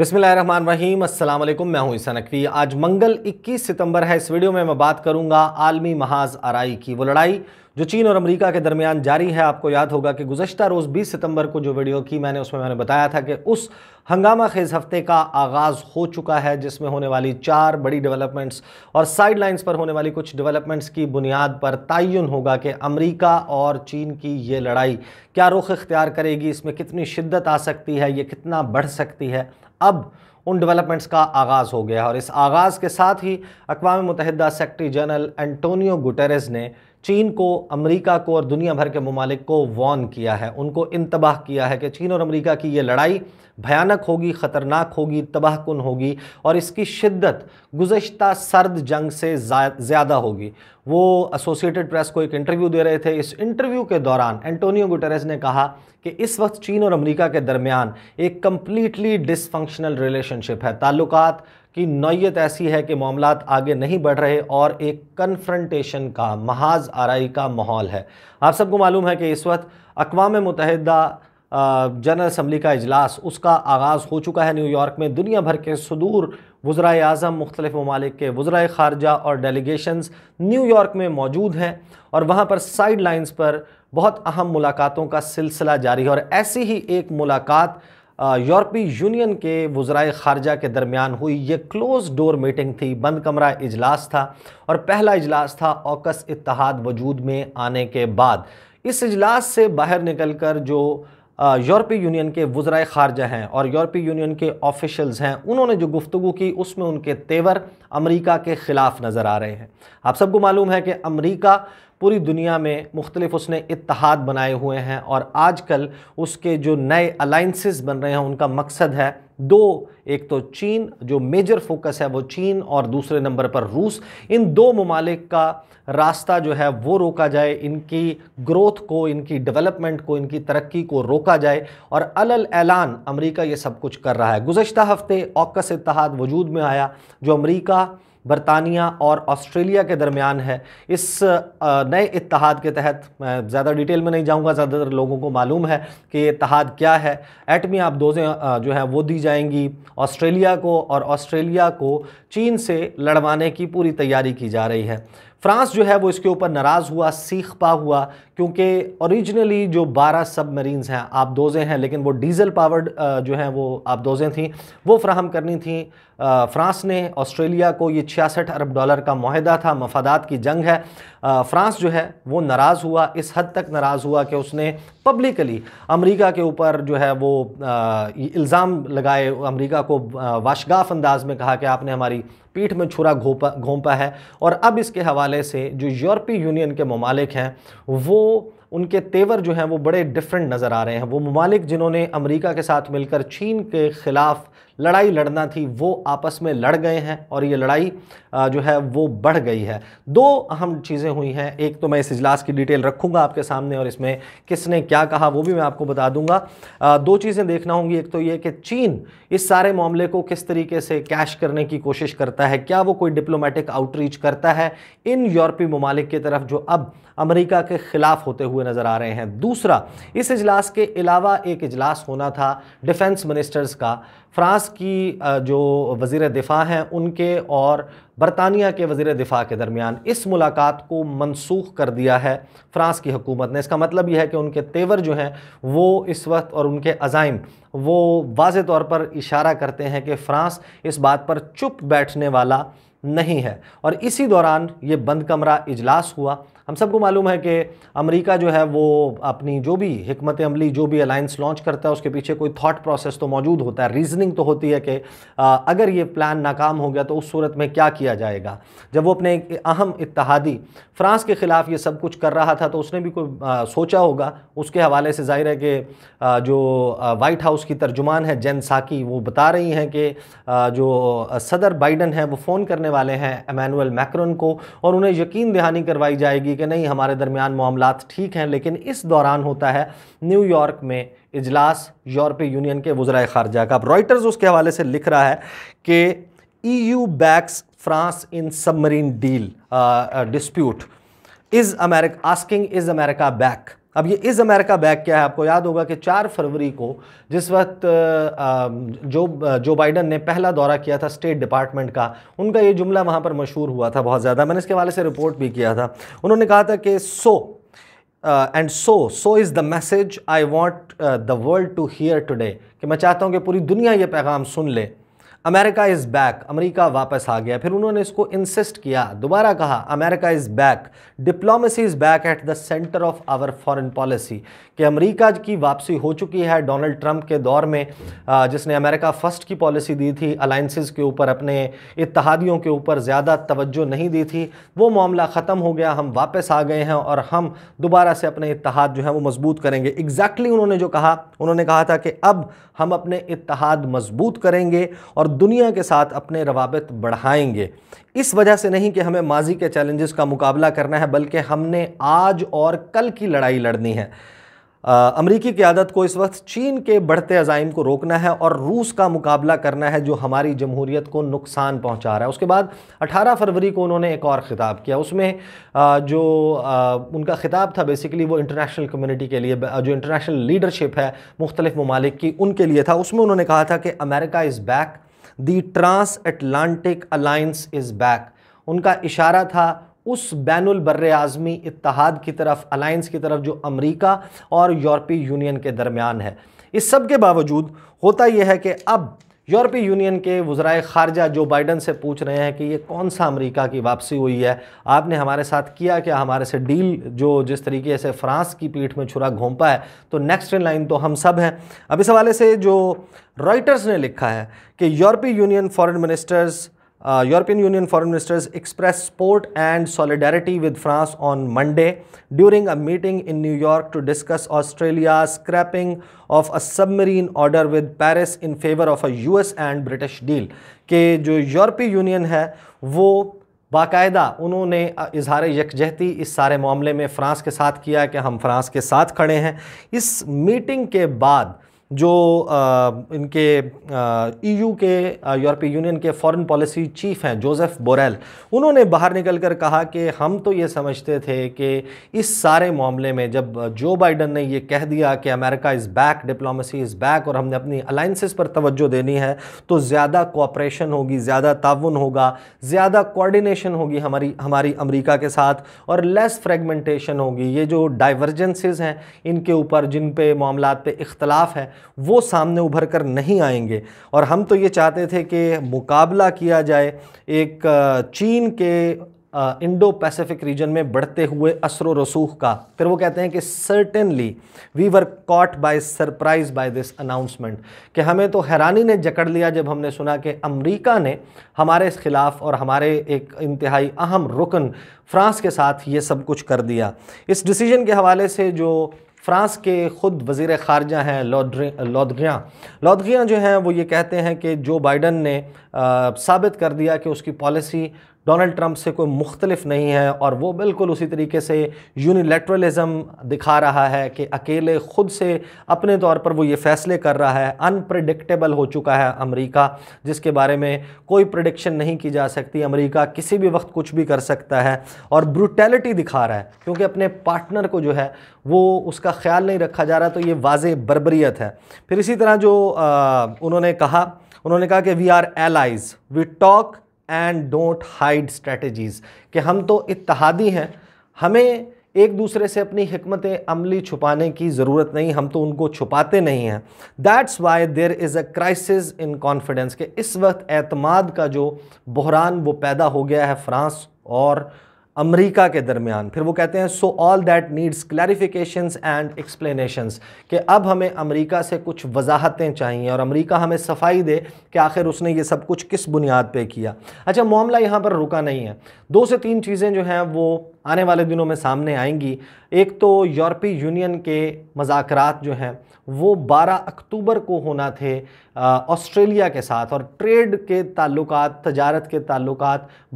रहीम असल मैं हूं ईसा नकवी आज मंगल 21 सितंबर है इस वीडियो में मैं बात करूंगा आलमी महाज आरई की वो लड़ाई जो चीन और अमेरिका के दरमियान जारी है आपको याद होगा कि गुजशत रोज़ 20 सितंबर को जो वीडियो की मैंने उसमें मैंने बताया था कि उस हंगामा खेज हफ्ते का आगाज़ हो चुका है जिसमें होने वाली चार बड़ी डेवलपमेंट्स और साइड लाइन्स पर होने वाली कुछ डेवलपमेंट्स की बुनियाद पर तयन होगा कि अमरीका और चीन की ये लड़ाई क्या रुख इख्तियार करेगी इसमें कितनी शिद्दत आ सकती है ये कितना बढ़ सकती है अब उन डेवलपमेंट्स का आगाज़ हो गया और इस आगाज़ के साथ ही अकवा मुतहदा सेक्रटरी जनरल एंटोनियो गुटेरस ने चीन को अमेरिका को और दुनिया भर के ममालिक को वॉर्न किया है उनको इंतबाह किया है कि चीन और अमेरिका की ये लड़ाई भयानक होगी ख़तरनाक होगी तबाहकुन होगी और इसकी शिद्दत गुज्त सर्द जंग से ज़्यादा होगी वो एसोसिएटेड प्रेस को एक इंटरव्यू दे रहे थे इस इंटरव्यू के दौरान एंटोनियो गुटेरेस ने कहा कि इस वक्त चीन और अमेरिका के दरमियान एक कम्प्लीटली डिसफंक्शनल रिलेशनशिप है ताल्लुकात कि नौीयत ऐसी है कि मामला आगे नहीं बढ़ रहे और एक कन्फ्रंटेशन का महाज आरई का माहौल है आप सबको मालूम है कि इस वक्त अकवा मुतहदा जनरल असम्बली का अजलास उसका आगाज़ हो चुका है न्यूयॉर्क में दुनिया भर के सदूर वज्राए अजम मुख्तलिफ ममालिक के वज्राए खारजा और डेलीगेशनस न्यूयॉर्क में मौजूद हैं और वहाँ पर साइड लाइन्स पर बहुत अहम मुलाकातों का सिलसिला जारी है और ऐसी ही एक मुलाकात यूरोपी यूनियन के वज्राय खारजा के दरमियान हुई ये क्लोज डोर मीटिंग थी बंद कमरा इजलास था और पहला इजलास था ओकस इतिहाद वजूद में आने के बाद इस इजलास से बाहर निकलकर जो यूरोपीय यूनियन के वज्राय खारजा हैं और यूरोपीय यूनियन के ऑफिशल्स हैं उन्होंने जो गुफ्तु की उसमें उनके तेवर अमेरिका के ख़िलाफ़ नज़र आ रहे हैं आप सबको मालूम है कि अमेरिका पूरी दुनिया में मुख्तलिफ उसने इतहाद बनाए हुए हैं और आजकल उसके जो नए अलाइंसिस बन रहे हैं उनका मकसद है दो एक तो चीन जो मेजर फोकस है वो चीन और दूसरे नंबर पर रूस इन दो ममालिक का रास्ता जो है वो रोका जाए इनकी ग्रोथ को इनकी डेवलपमेंट को इनकी तरक्की को रोका जाए और अलल ऐलान अमेरिका ये सब कुछ कर रहा है गुजशत हफ्ते औकस इतहाद वजूद में आया जो अमेरिका बरतानिया और ऑस्ट्रेलिया के दरमियान है इस नए इतिहाद के तहत मैं ज़्यादा डिटेल में नहीं जाऊँगा ज़्यादातर लोगों को मालूम है कि ये इतिहाद क्या है एटमी आप दोजें जो हैं वो दी जाएंगी ऑस्ट्रेलिया को और ऑस्ट्रेलिया को चीन से लड़वाने की पूरी तैयारी की जा रही है फ्रांस जो है वो इसके ऊपर नाराज़ हुआ सीख पा हुआ क्योंकि ओरिजिनली जो 12 सब हैं आपदोजें हैं लेकिन वो डीजल पावर्ड जो हैं वो आबदोज़ें थीं वो फ्राहम करनी थी फ्रांस ने ऑस्ट्रेलिया को ये छियासठ अरब डॉलर का माहदा था मफादात की जंग है फ्रांस जो है वो नाराज़ हुआ इस हद तक नाराज़ हुआ कि उसने पब्लिकली अमेरिका के ऊपर जो है वो इल्ज़ाम लगाए अमेरिका को वाशगाफ अंदाज में कहा कि आपने हमारी पीठ में छुरा घोपा घोंपा है और अब इसके हवाले से जो यूरोपीय यूनियन के ममालिक हैं वो ou उनके तेवर जो हैं वो बड़े डिफरेंट नज़र आ रहे हैं वो ममालिक जिन्होंने अमेरिका के साथ मिलकर चीन के ख़िलाफ़ लड़ाई लड़ना थी वो आपस में लड़ गए हैं और ये लड़ाई जो है वो बढ़ गई है दो अहम चीज़ें हुई हैं एक तो मैं इस इजलास की डिटेल रखूँगा आपके सामने और इसमें किसने क्या कहा वो भी मैं आपको बता दूंगा दो चीज़ें देखना होंगी एक तो ये कि चीन इस सारे मामले को किस तरीके से कैश करने की कोशिश करता है क्या वो कोई डिप्लोमेटिक आउटरीच करता है इन यूरोपीय ममालिक की तरफ जो अब अमरीका के ख़िलाफ़ होते हुए हुए नज़र आ रहे हैं दूसरा इस इजलास के अलावा एक इजलास होना था डिफेंस मिनिस्टर्स का फ्रांस की जो वजीर दिफ़ा हैं उनके और बरतानिया के वज़ी दिफ़ा के दरमियान इस मुलाकात को मनसूख कर दिया है फ्रांस की हुकूमत ने इसका मतलब यह है कि उनके तेवर जो हैं वो इस वक्त और उनके अज़ाइम वो वाज तौर पर इशारा करते हैं कि फ़्रांस इस बात पर चुप बैठने वाला नहीं है और इसी दौरान ये बंद कमरा इजलास हुआ हम सबको मालूम है कि अमेरिका जो है वो अपनी जो भी हमत अमली जो भी अलाइंस लॉन्च करता है उसके पीछे कोई थॉट प्रोसेस तो मौजूद होता है रीजनिंग तो होती है कि अगर ये प्लान नाकाम हो गया तो उस सूरत में क्या किया जाएगा जब वो अपने अहम इतिहादी फ्रांस के ख़िलाफ़ ये सब कुछ कर रहा था तो उसने भी कोई सोचा होगा उसके हवाले से जाहिर है कि जो वाइट हाउस की तर्जुमान है जैन साकी वो बता रही हैं कि जो सदर बाइडन है वो फ़ोन करने वाले हैं एमैनुअल मैक्रोन को और उन्हें यकीन दहानी करवाई जाएगी कि नहीं हमारे दरमियान मामला ठीक हैं लेकिन इस दौरान होता है न्यूयॉर्क में इजलास यूरोपीय यूनियन के वज्रा खारजा का अब रॉयटर्स उसके हवाले से लिख रहा है कि E U backs France in submarine deal dispute is America asking is America back अब ये इज़ अमेरिका बैक क्या है आपको याद होगा कि 4 फरवरी को जिस वक्त जो जो बाइडन ने पहला दौरा किया था स्टेट डिपार्टमेंट का उनका ये जुमला वहाँ पर मशहूर हुआ था बहुत ज़्यादा मैंने इसके हवाले से रिपोर्ट भी किया था उन्होंने कहा था कि so and so so is the message I want the world to hear today कि मैं चाहता हूँ कि पूरी दुनिया ये पैगाम सुन ले अमेरिका इज़ बैक अमेरिका वापस आ गया फिर उन्होंने इसको इंसिस्ट किया दोबारा कहा America is back diplomacy is back at the centre of our foreign policy कि अमेरिका की वापसी हो चुकी है डोनाल्ड ट्रंप के दौर में जिसने अमेरिका फ़र्स्ट की पॉलिसी दी थी अलाइंसिस के ऊपर अपने इतिहादियों के ऊपर ज़्यादा तवज्जो नहीं दी थी वो मामला ख़त्म हो गया हम वापस आ गए हैं और हम दोबारा से अपने इतिहाद जो है वो मजबूत करेंगे एग्जैक्टली exactly उन्होंने जो कहा उन्होंने कहा था कि अब हम अपने इतिहाद मजबूत करेंगे और दुनिया के साथ अपने रवाबित बढ़ाएंगे इस वजह से नहीं कि हमें माजी के चैलेंजेस का मुकाबला करना है बल्कि हमने आज और कल की लड़ाई लड़नी है अमरीकी क्यादत को इस वक्त चीन के बढ़ते अजाइम को रोकना है और रूस का मुकाबला करना है जो हमारी जमहूरीत को नुकसान पहुंचा रहा है उसके बाद 18 फरवरी को उन्होंने एक और ख़िताब किया उसमें जो उनका ख़िताब था बेसिकली वो इंटरनेशनल कम्युनिटी के लिए जो इंटरनेशनल लीडरशिप है मुख्तलिफ ममालिक की उनके लिए था उसमें उन्होंने कहा था कि America is back the transatlantic alliance is back उनका इशारा था उस बैन बर आज़मी इतिहाद की तरफ अलाइंस की तरफ जो अमरीका और यूरोपीय यूनियन के दरमियान है इस सब के बावजूद होता यह है कि अब यूरोपीय यूनियन के वज्राय खारजा जो बाइडन से पूछ रहे हैं कि ये कौन सा अमेरिका की वापसी हुई है आपने हमारे साथ किया क्या हमारे से डील जो जिस तरीके से फ्रांस की पीठ में छुरा घोंपा है तो नेक्स्ट इन लाइन तो हम सब हैं अब इस हवाले से जो रॉयटर्स ने लिखा है कि यूरोपीय Union foreign ministers European Union foreign ministers express support and solidarity with France on Monday during a meeting in New York to discuss Australia scrapping of a submarine order with Paris in favour of a US and British deal के जो यूरोपीय union है वो बाकायदा उन्होंने इजहार यकजहती इस सारे मामले में फ्रांस के साथ किया कि हम फ्रांस के साथ खड़े हैं इस मीटिंग के बाद जो आ, इनके ईयू e के यूरोपीय यूनियन के फॉरेन पॉलिसी चीफ हैं जोसेफ बोरेल उन्होंने बाहर निकल कर कहा कि हम तो ये समझते थे कि इस सारे मामले में जब जो बाइडन ने ये कह दिया कि America is back diplomacy is back और हमने अपनी अलाइंसिस पर तवज्जो देनी है तो ज़्यादा कोऑपरेशन होगी ज़्यादा ताउन होगा ज़्यादा कोऑर्डिनेशन होगी हमारी हमारी अमरीका के साथ और लेस फ्रेगमेंटेशन होगी ये जो डाइवर्जेंसेज हैं इनके ऊपर जिन पे मामला पे इख्तलाफ है वो सामने उभर कर नहीं आएंगे और हम तो ये चाहते थे कि मुकाबला किया जाए एक चीन के इंडो पैसिफिक रीजन में बढ़ते हुए असर रसूख का फिर वो कहते हैं कि certainly we were caught by surprise by this announcement कि हमें तो हैरानी ने जकड़ लिया जब हमने सुना कि अमेरिका ने हमारे इस खिलाफ और हमारे एक इंतहाई अहम रुकन फ्रांस के साथ ये सब कुछ कर दिया इस डिसीजन के हवाले से जो फ्रांस के ख़ुद वज़ी ख़ारजा हैं लौदगियाँ लौदगियाँ जो हैं वो ये कहते हैं कि जो बाइडन ने साबित कर दिया कि उसकी पॉलिसी डोनल्ड ट्रंप से कोई मुख्तलिफ नहीं है और वो बिल्कुल उसी तरीके से यूनिलेट्रलिज़म दिखा रहा है कि अकेले ख़ुद से अपने तौर पर वो ये फ़ैसले कर रहा है अनप्रडिक्टेबल हो चुका है अमेरिका जिसके बारे में कोई प्रडिक्शन नहीं की जा सकती अमेरिका किसी भी वक्त कुछ भी कर सकता है और ब्रूटैलिटी दिखा रहा है क्योंकि अपने पार्टनर को जो है वो उसका ख्याल नहीं रखा जा रहा तो ये वाज बरबरीत है फिर इसी तरह जो आ, उन्होंने कहा उन्होंने कहा कि we are allies we talk and don't hide strategies कि हम तो इतहादी हैं हमें एक दूसरे से अपनी हमत अमली छुपाने की ज़रूरत नहीं हम तो उनको छुपाते नहीं हैं that's why there is a crisis in confidence के इस वक्त एतमाद का जो बहरान वो पैदा हो गया है फ्रांस और अमेरिका के दरमियान फिर वो कहते हैं so all that needs clarifications and explanations कि अब हमें अमेरिका से कुछ वजाहतें चाहिए और अमेरिका हमें सफाई दे कि आखिर उसने ये सब कुछ किस बुनियाद पे किया अच्छा मामला यहाँ पर रुका नहीं है दो से तीन चीज़ें जो हैं वो आने वाले दिनों में सामने आएंगी एक तो यूरोपीय यूनियन के मजाक जो हैं वो 12 अक्टूबर को होना थे ऑस्ट्रेलिया के साथ और ट्रेड के ताल्लुक तजारत के ताल्लुक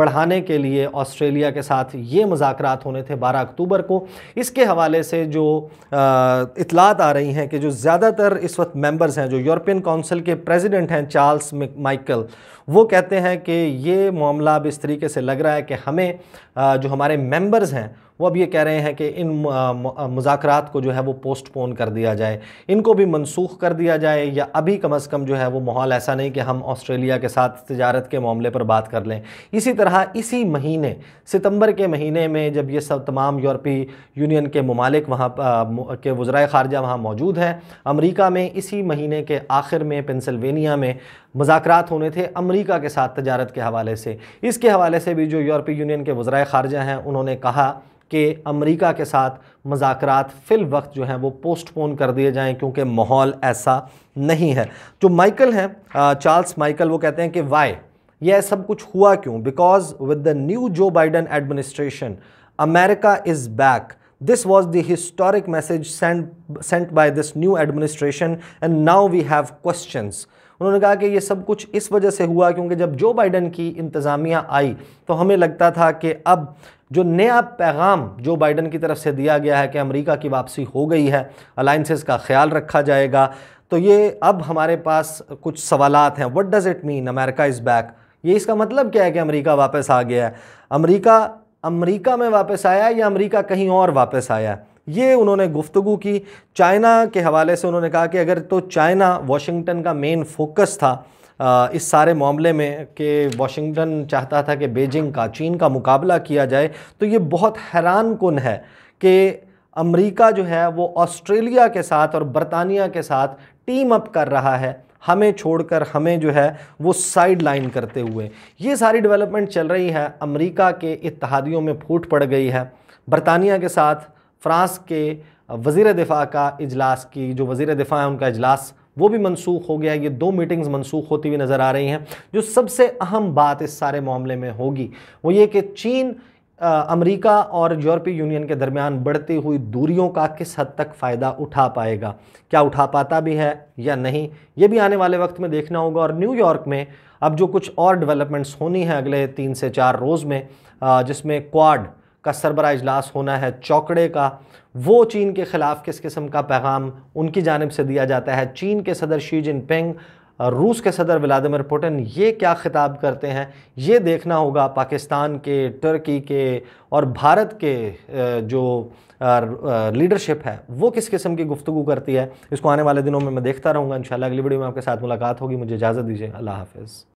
बढ़ाने के लिए ऑस्ट्रेलिया के साथ ये मजाक होने थे 12 अक्टूबर को इसके हवाले से जो इतलात आ रही हैं कि जो ज़्यादातर इस वक्त मेंबर्स हैं जो यूरोपियन काउंसिल के प्रेसिडेंट हैं चार्ल्स माइकल वो कहते हैं कि ये मामला अब इस तरीके से लग रहा है कि हमें जो हमारे मेंबर्स हैं वो अब ये कह रहे हैं कि इन मुजाकर को जो है वो पोस्टपोन कर दिया जाए इनको भी मनसूख कर दिया जाए या अभी कम अज़ कम जो है वो माहौल ऐसा नहीं कि हम ऑस्ट्रेलिया के साथ तजारत के मामले पर बात कर लें इसी तरह इसी महीने सितंबर के महीने में जब ये सब तमाम यूरोपीय यूनियन के ममालिक वहाँ के वज्राय ख़ारजा वहाँ मौजूद हैं अमरीका में इसी महीने के आखिर में पेंसिल्वेनिया में मुजाकर होने थे अमरीका के साथ तजारत के हवाले से इसके हवाले से भी जो यूरोपीय यूनियन के वज्रा ख़ारजा हैं उन्होंने कहा कि अमेरिका के साथ मजाक फ़िल वक्त जो हैं वो पोस्टपोन कर दिए जाएं क्योंकि माहौल ऐसा नहीं है जो माइकल हैं चार्ल्स माइकल वो कहते हैं कि वाई यह सब कुछ हुआ क्यों because with the new Joe Biden administration America is back this was the historic message sent by this new administration and now we have question उन्होंने कहा कि ये सब कुछ इस वजह से हुआ क्योंकि जब जो बाइडन की इंतज़ामिया आई तो हमें लगता था कि अब जो नया पैगाम जो बाइडन की तरफ से दिया गया है कि अमेरिका की वापसी हो गई है अलाइंसेस का ख्याल रखा जाएगा तो ये अब हमारे पास कुछ सवालत हैं what does it mean America is back ये इसका मतलब क्या है कि अमेरिका वापस आ गया है अमेरिका अमेरिका में वापस आया या अमेरिका कहीं और वापस आया है ये उन्होंने गुफ्तु की चाइना के हवाले से उन्होंने कहा कि अगर तो चाइना वाशिंगटन का मेन फोकस था इस सारे मामले में कि वाशिंगटन चाहता था कि बीजिंग का चीन का मुकाबला किया जाए तो ये बहुत हैरान कन है कि अमेरिका जो है वो ऑस्ट्रेलिया के साथ और बरतानिया के साथ टीम अप कर रहा है हमें छोड़कर हमें जो है वो साइड लाइन करते हुए ये सारी डेवलपमेंट चल रही है अमेरिका के इतिहादियों में फूट पड़ गई है बरतानिया के साथ फ्रांस के वज़ी दिफ़ा का इजलास की जो वज़ी दिफ़ा है उनका इजलास वो भी मनसूख हो गया ये दो मीटिंग्स मनसूख होती हुई नज़र आ रही हैं जो सबसे अहम बात इस सारे मामले में होगी वो ये कि चीन अमेरिका और यूरोपीय यूनियन के दरमियान बढ़ती हुई दूरियों का किस हद तक फ़ायदा उठा पाएगा क्या उठा पाता भी है या नहीं ये भी आने वाले वक्त में देखना होगा और न्यूयॉर्क में अब जो कुछ और डेवलपमेंट्स होनी है अगले तीन से चार रोज़ में जिसमें क्वाड का सरबरा इजलास होना है चौकड़े का वो चीन के ख़िलाफ़ किस किस्म का पैगाम उनकी जानब से दिया जाता है चीन के सदर शी जिनपिंग रूस के सदर व्लादिमिर पुटिन ये क्या ख़िताब करते हैं ये देखना होगा पाकिस्तान के टर्की के और भारत के जो लीडरशिप है वो किस किस्म की गुफ्तु करती है इसको आने वाले दिनों में मैं देखता रहूँगा इन अगली वीडियो में आपके साथ मुलाकात होगी मुझे इजाज़त दीजिए अल्लाह हाफिज़